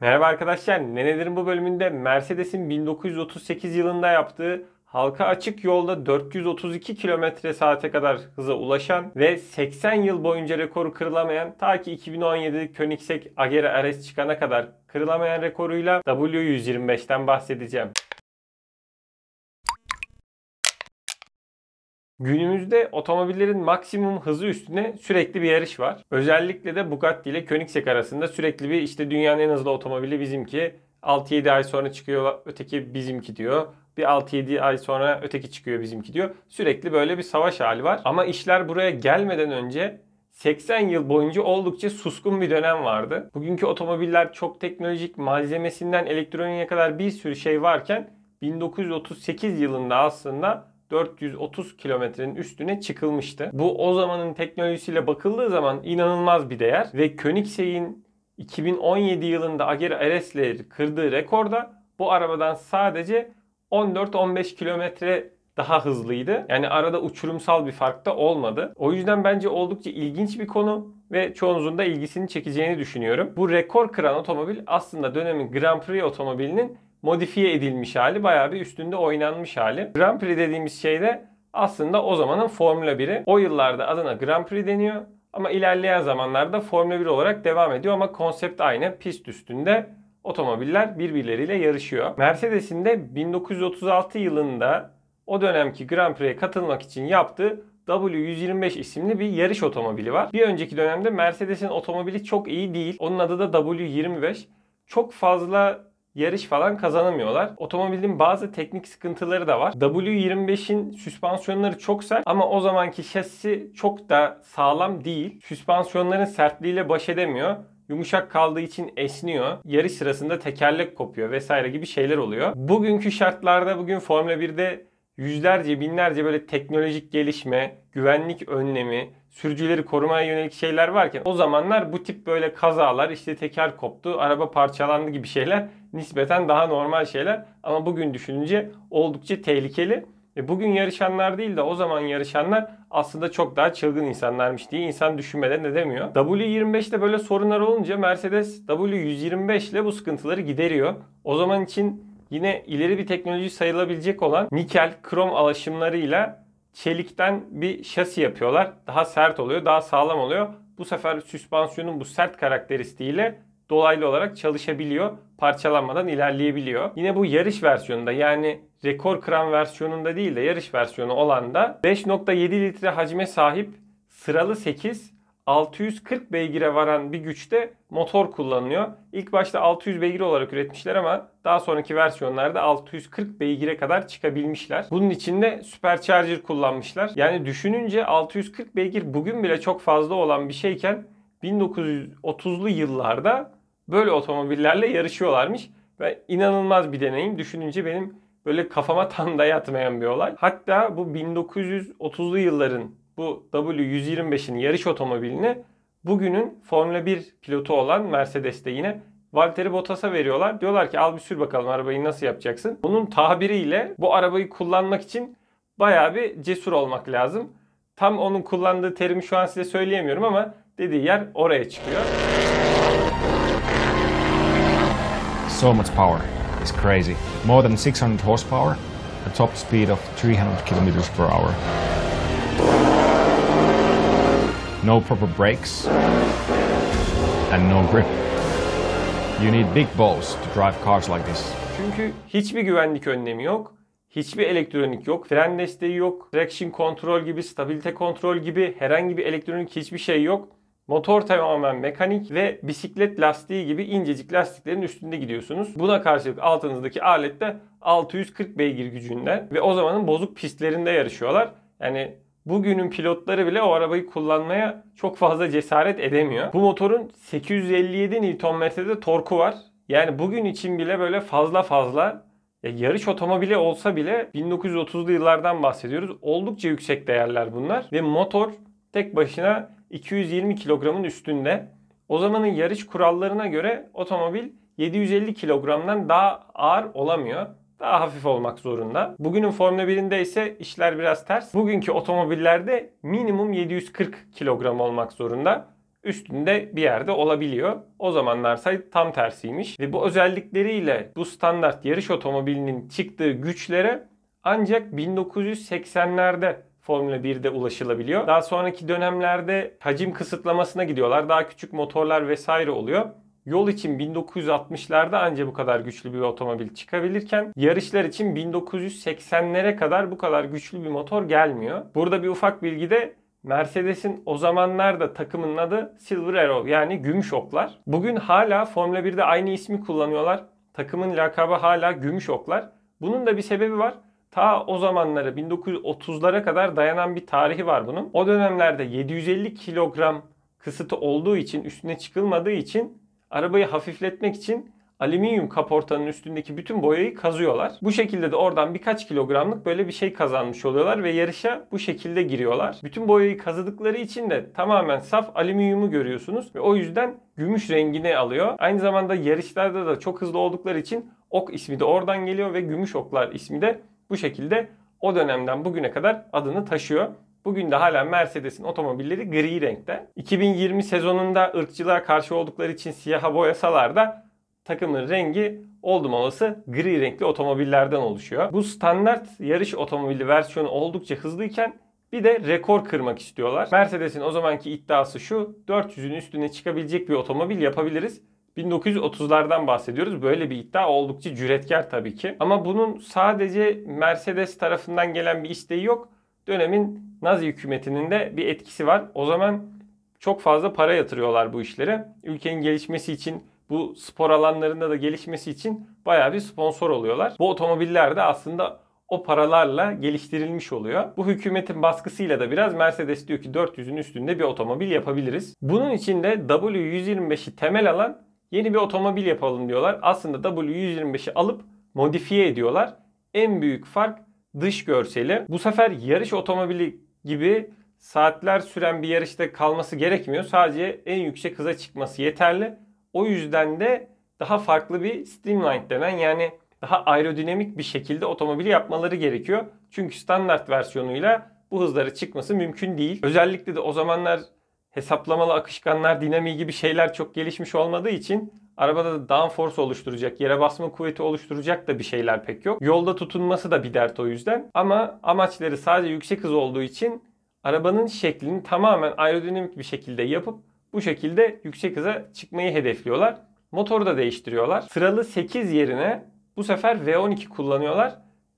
Merhaba arkadaşlar. Nenelerin bu bölümünde Mercedes'in 1938 yılında yaptığı halka açık yolda 432 km saate kadar hıza ulaşan ve 80 yıl boyunca rekoru kırılamayan ta ki 2017 Koenigsegg Agera RS çıkana kadar kırılamayan rekoruyla W125'ten bahsedeceğim. Günümüzde otomobillerin maksimum hızı üstüne sürekli bir yarış var. Özellikle de Bugatti ile Koenigsegg arasında sürekli bir işte dünyanın en hızlı otomobili bizimki. 6-7 ay sonra çıkıyor öteki bizimki diyor. Bir 6-7 ay sonra öteki çıkıyor bizimki diyor. Sürekli böyle bir savaş hali var. Ama işler buraya gelmeden önce 80 yıl boyunca oldukça suskun bir dönem vardı. Bugünkü otomobiller çok teknolojik, malzemesinden elektroniğe kadar bir sürü şey varken 1938 yılında aslında 430 kilometrenin üstüne çıkılmıştı. Bu o zamanın teknolojisiyle bakıldığı zaman inanılmaz bir değer ve Koenigsegg'in 2017 yılında Agera RS'le kırdığı rekorda bu arabadan sadece 14-15 kilometre daha hızlıydı. Yani arada uçurumsal bir fark da olmadı. O yüzden bence oldukça ilginç bir konu ve çoğunuzun da ilgisini çekeceğini düşünüyorum. Bu rekor kıran otomobil aslında dönemin Grand Prix otomobilinin modifiye edilmiş hali bayağı bir üstünde oynanmış hali. Grand Prix dediğimiz şey de aslında o zamanın Formula 1'i. O yıllarda adına Grand Prix deniyor ama ilerleyen zamanlarda Formula 1 olarak devam ediyor ama konsept aynı. Pist üstünde otomobiller birbirleriyle yarışıyor. Mercedes'in de 1936 yılında o dönemki Grand Prix'e katılmak için yaptığı W125 isimli bir yarış otomobili var. Bir önceki dönemde Mercedes'in otomobili çok iyi değil. Onun adı da W25. Çok fazla yarış falan kazanamıyorlar. Otomobilin bazı teknik sıkıntıları da var. W25'in süspansiyonları çok sert ama o zamanki şasi çok da sağlam değil. Süspansiyonların sertliğiyle baş edemiyor yumuşak kaldığı için esniyor. Yarış sırasında tekerlek kopuyor vesaire gibi şeyler oluyor. Bugünkü şartlarda bugün Formula 1'de yüzlerce binlerce böyle teknolojik gelişme, güvenlik önlemi, sürücüleri korumaya yönelik şeyler varken o zamanlar bu tip böyle kazalar işte teker koptu, araba parçalandı gibi şeyler nispeten daha normal şeyler ama bugün düşününce oldukça tehlikeli. E bugün yarışanlar değil de o zaman yarışanlar aslında çok daha çılgın insanlarmış diye insan düşünmeden edemiyor. W25'te böyle sorunlar olunca Mercedes W125 ile bu sıkıntıları gideriyor. O zaman için yine ileri bir teknoloji sayılabilecek olan nikel, krom alaşımlarıyla çelikten bir şasi yapıyorlar. Daha sert oluyor, daha sağlam oluyor. Bu sefer süspansiyonun bu sert karakteristiğiyle dolaylı olarak çalışabiliyor. Parçalanmadan ilerleyebiliyor. Yine bu yarış versiyonunda yani rekor kıran versiyonunda değil de yarış versiyonu olan da 5.7 litre hacme sahip sıralı 8 640 beygire varan bir güçte motor kullanılıyor. İlk başta 600 beygir olarak üretmişler ama daha sonraki versiyonlarda 640 beygire kadar çıkabilmişler. Bunun için de supercharger kullanmışlar. Yani düşününce 640 beygir bugün bile çok fazla olan bir şeyken 1930'lu yıllarda böyle otomobillerle yarışıyorlarmış. Ve inanılmaz bir deneyim. Düşününce benim böyle kafama tam da yatmayan bir olay. Hatta bu 1930'lu yılların bu W125'in yarış otomobilini bugünün Formula 1 pilotu olan Mercedes'te yine Valtteri Bottas'a veriyorlar. Diyorlar ki al bir sür bakalım arabayı nasıl yapacaksın. Onun tabiriyle bu arabayı kullanmak için bayağı bir cesur olmak lazım. Tam onun kullandığı terimi şu an size söyleyemiyorum ama dediği yer oraya çıkıyor. So much power. It's crazy. More than 600 horsepower. A top speed of 300 kilometers per hour no proper brakes, and no grip. You need big balls to drive cars like this. Çünkü hiçbir güvenlik önlemi yok. Hiçbir elektronik yok, fren desteği yok, traction kontrol gibi, stabilite kontrol gibi herhangi bir elektronik hiçbir şey yok. Motor tamamen mekanik ve bisiklet lastiği gibi incecik lastiklerin üstünde gidiyorsunuz. Buna karşılık altınızdaki alet de 640 beygir gücünde ve o zamanın bozuk pistlerinde yarışıyorlar. Yani bugünün pilotları bile o arabayı kullanmaya çok fazla cesaret edemiyor. Bu motorun 857 Nm'de torku var. Yani bugün için bile böyle fazla fazla ya e, yarış otomobili olsa bile 1930'lu yıllardan bahsediyoruz. Oldukça yüksek değerler bunlar ve motor tek başına 220 kilogramın üstünde. O zamanın yarış kurallarına göre otomobil 750 kilogramdan daha ağır olamıyor daha hafif olmak zorunda. Bugünün Formula 1'inde ise işler biraz ters. Bugünkü otomobillerde minimum 740 kilogram olmak zorunda üstünde bir yerde olabiliyor. O zamanlarsa tam tersiymiş. Ve bu özellikleriyle bu standart yarış otomobilinin çıktığı güçlere ancak 1980'lerde Formula 1'de ulaşılabiliyor. Daha sonraki dönemlerde hacim kısıtlamasına gidiyorlar. Daha küçük motorlar vesaire oluyor. Yol için 1960'larda anca bu kadar güçlü bir otomobil çıkabilirken yarışlar için 1980'lere kadar bu kadar güçlü bir motor gelmiyor. Burada bir ufak bilgi de Mercedes'in o zamanlarda da takımının adı Silver Arrow yani Gümüş Oklar. Bugün hala Formula 1'de aynı ismi kullanıyorlar. Takımın lakabı hala Gümüş Oklar. Bunun da bir sebebi var. Ta o zamanlara 1930'lara kadar dayanan bir tarihi var bunun. O dönemlerde 750 kilogram kısıtı olduğu için üstüne çıkılmadığı için arabayı hafifletmek için alüminyum kaportanın üstündeki bütün boyayı kazıyorlar. Bu şekilde de oradan birkaç kilogramlık böyle bir şey kazanmış oluyorlar ve yarışa bu şekilde giriyorlar. Bütün boyayı kazıdıkları için de tamamen saf alüminyumu görüyorsunuz ve o yüzden gümüş rengini alıyor. Aynı zamanda yarışlarda da çok hızlı oldukları için ok ismi de oradan geliyor ve gümüş oklar ismi de bu şekilde o dönemden bugüne kadar adını taşıyor. Bugün de hala Mercedes'in otomobilleri gri renkte. 2020 sezonunda ırkçılığa karşı oldukları için siyaha boyasalar da takımın rengi oldum olası gri renkli otomobillerden oluşuyor. Bu standart yarış otomobili versiyonu oldukça hızlıyken bir de rekor kırmak istiyorlar. Mercedes'in o zamanki iddiası şu 400'ün üstüne çıkabilecek bir otomobil yapabiliriz. 1930'lardan bahsediyoruz. Böyle bir iddia oldukça cüretkar tabii ki. Ama bunun sadece Mercedes tarafından gelen bir isteği yok dönemin Nazi hükümetinin de bir etkisi var. O zaman çok fazla para yatırıyorlar bu işlere. Ülkenin gelişmesi için bu spor alanlarında da gelişmesi için bayağı bir sponsor oluyorlar. Bu otomobiller de aslında o paralarla geliştirilmiş oluyor. Bu hükümetin baskısıyla da biraz Mercedes diyor ki 400'ün üstünde bir otomobil yapabiliriz. Bunun için de W125'i temel alan yeni bir otomobil yapalım diyorlar. Aslında W125'i alıp modifiye ediyorlar. En büyük fark dış görseli. Bu sefer yarış otomobili gibi saatler süren bir yarışta kalması gerekmiyor. Sadece en yüksek hıza çıkması yeterli. O yüzden de daha farklı bir streamlined denen yani daha aerodinamik bir şekilde otomobili yapmaları gerekiyor. Çünkü standart versiyonuyla bu hızlara çıkması mümkün değil. Özellikle de o zamanlar hesaplamalı akışkanlar, dinamiği gibi şeyler çok gelişmiş olmadığı için Arabada da downforce oluşturacak, yere basma kuvveti oluşturacak da bir şeyler pek yok. Yolda tutunması da bir dert o yüzden. Ama amaçları sadece yüksek hız olduğu için arabanın şeklini tamamen aerodinamik bir şekilde yapıp bu şekilde yüksek hıza çıkmayı hedefliyorlar. Motoru da değiştiriyorlar. Sıralı 8 yerine bu sefer V12 kullanıyorlar.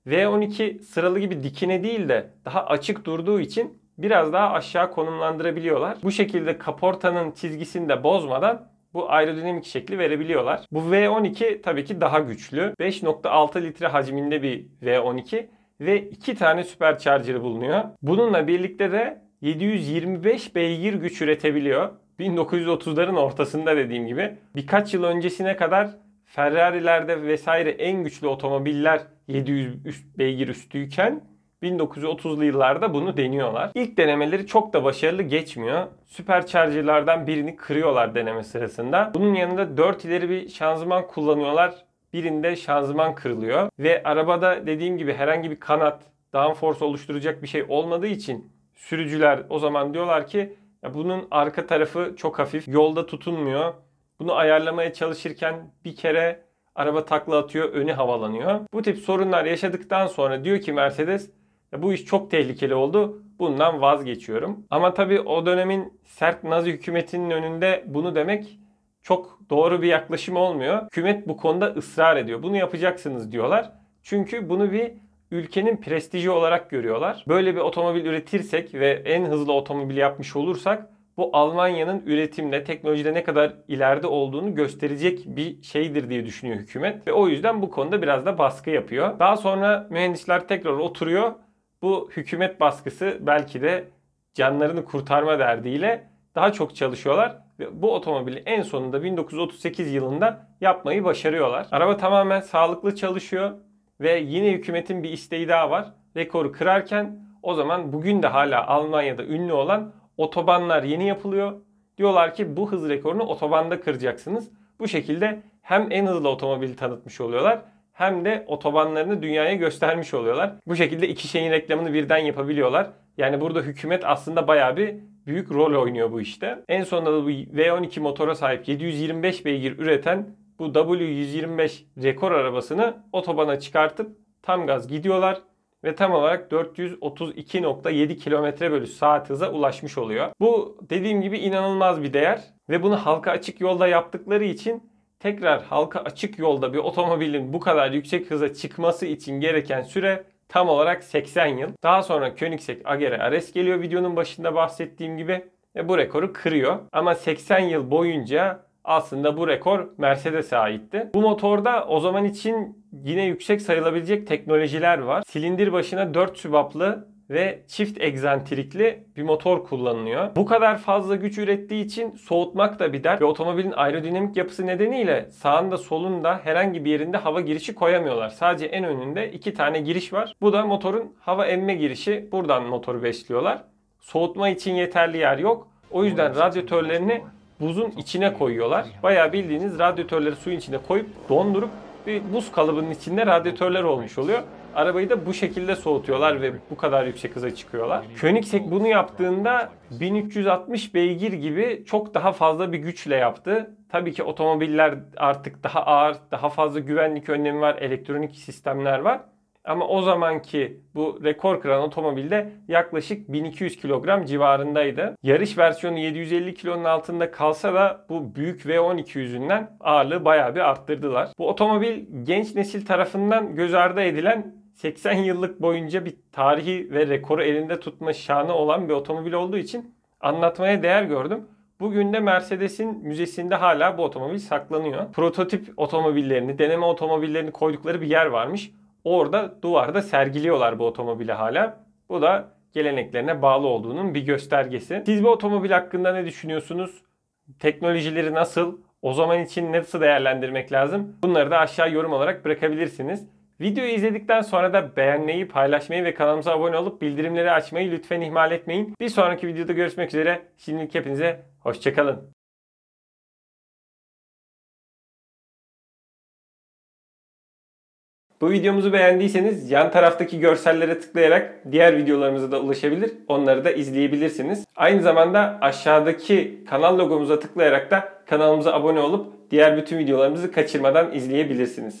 V12 sıralı gibi dikine değil de daha açık durduğu için biraz daha aşağı konumlandırabiliyorlar. Bu şekilde kaportanın çizgisini de bozmadan bu aerodinamik şekli verebiliyorlar. Bu V12 tabii ki daha güçlü. 5.6 litre hacminde bir V12 ve 2 tane supercharger'ı bulunuyor. Bununla birlikte de 725 beygir güç üretebiliyor. 1930'ların ortasında dediğim gibi birkaç yıl öncesine kadar Ferrari'lerde vesaire en güçlü otomobiller 700 üst, beygir üstüyken 1930'lu yıllarda bunu deniyorlar. İlk denemeleri çok da başarılı geçmiyor. Süpercharger'lardan birini kırıyorlar deneme sırasında. Bunun yanında 4 ileri bir şanzıman kullanıyorlar. Birinde şanzıman kırılıyor ve arabada dediğim gibi herhangi bir kanat, downforce oluşturacak bir şey olmadığı için sürücüler o zaman diyorlar ki ya bunun arka tarafı çok hafif, yolda tutunmuyor. Bunu ayarlamaya çalışırken bir kere araba takla atıyor, önü havalanıyor. Bu tip sorunlar yaşadıktan sonra diyor ki Mercedes bu iş çok tehlikeli oldu. Bundan vazgeçiyorum. Ama tabii o dönemin sert Nazi hükümetinin önünde bunu demek çok doğru bir yaklaşım olmuyor. Hükümet bu konuda ısrar ediyor. Bunu yapacaksınız diyorlar. Çünkü bunu bir ülkenin prestiji olarak görüyorlar. Böyle bir otomobil üretirsek ve en hızlı otomobil yapmış olursak bu Almanya'nın üretimde, teknolojide ne kadar ileride olduğunu gösterecek bir şeydir diye düşünüyor hükümet. Ve o yüzden bu konuda biraz da baskı yapıyor. Daha sonra mühendisler tekrar oturuyor bu hükümet baskısı belki de canlarını kurtarma derdiyle daha çok çalışıyorlar ve bu otomobili en sonunda 1938 yılında yapmayı başarıyorlar. Araba tamamen sağlıklı çalışıyor ve yine hükümetin bir isteği daha var. Rekoru kırarken o zaman bugün de hala Almanya'da ünlü olan otobanlar yeni yapılıyor. Diyorlar ki bu hız rekorunu otobanda kıracaksınız. Bu şekilde hem en hızlı otomobili tanıtmış oluyorlar hem de otobanlarını dünyaya göstermiş oluyorlar. Bu şekilde iki şeyin reklamını birden yapabiliyorlar. Yani burada hükümet aslında bayağı bir büyük rol oynuyor bu işte. En sonunda da bu V12 motora sahip 725 beygir üreten bu W125 rekor arabasını otobana çıkartıp tam gaz gidiyorlar ve tam olarak 432.7 km bölü saat hıza ulaşmış oluyor. Bu dediğim gibi inanılmaz bir değer ve bunu halka açık yolda yaptıkları için tekrar halka açık yolda bir otomobilin bu kadar yüksek hıza çıkması için gereken süre tam olarak 80 yıl. Daha sonra Koenigsegg Agera RS geliyor videonun başında bahsettiğim gibi ve bu rekoru kırıyor. Ama 80 yıl boyunca aslında bu rekor Mercedes'e aitti. Bu motorda o zaman için yine yüksek sayılabilecek teknolojiler var. Silindir başına 4 sübaplı ve çift egzantrikli bir motor kullanılıyor. Bu kadar fazla güç ürettiği için soğutmak da bir dert ve otomobilin aerodinamik yapısı nedeniyle sağında solunda herhangi bir yerinde hava girişi koyamıyorlar. Sadece en önünde iki tane giriş var. Bu da motorun hava emme girişi. Buradan motoru besliyorlar. Soğutma için yeterli yer yok. O yüzden radyatörlerini şey buzun içine koyuyorlar. Bayağı bildiğiniz radyatörleri suyun içine koyup dondurup bir buz kalıbının içinde radyatörler olmuş oluyor. Arabayı da bu şekilde soğutuyorlar ve bu kadar yüksek hıza çıkıyorlar. Koenigsegg bunu yaptığında 1360 beygir gibi çok daha fazla bir güçle yaptı. Tabii ki otomobiller artık daha ağır, daha fazla güvenlik önlemi var, elektronik sistemler var. Ama o zamanki bu rekor kıran otomobilde yaklaşık 1200 kilogram civarındaydı. Yarış versiyonu 750 kilonun altında kalsa da bu büyük V12 yüzünden ağırlığı bayağı bir arttırdılar. Bu otomobil genç nesil tarafından göz ardı edilen 80 yıllık boyunca bir tarihi ve rekoru elinde tutma şanı olan bir otomobil olduğu için anlatmaya değer gördüm. Bugün de Mercedes'in müzesinde hala bu otomobil saklanıyor. Prototip otomobillerini, deneme otomobillerini koydukları bir yer varmış. Orada duvarda sergiliyorlar bu otomobili hala. Bu da geleneklerine bağlı olduğunun bir göstergesi. Siz bu otomobil hakkında ne düşünüyorsunuz? Teknolojileri nasıl? O zaman için nasıl değerlendirmek lazım? Bunları da aşağı yorum olarak bırakabilirsiniz. Videoyu izledikten sonra da beğenmeyi, paylaşmayı ve kanalımıza abone olup bildirimleri açmayı lütfen ihmal etmeyin. Bir sonraki videoda görüşmek üzere. Şimdilik hepinize hoşçakalın. Bu videomuzu beğendiyseniz yan taraftaki görsellere tıklayarak diğer videolarımıza da ulaşabilir. Onları da izleyebilirsiniz. Aynı zamanda aşağıdaki kanal logomuza tıklayarak da kanalımıza abone olup diğer bütün videolarımızı kaçırmadan izleyebilirsiniz.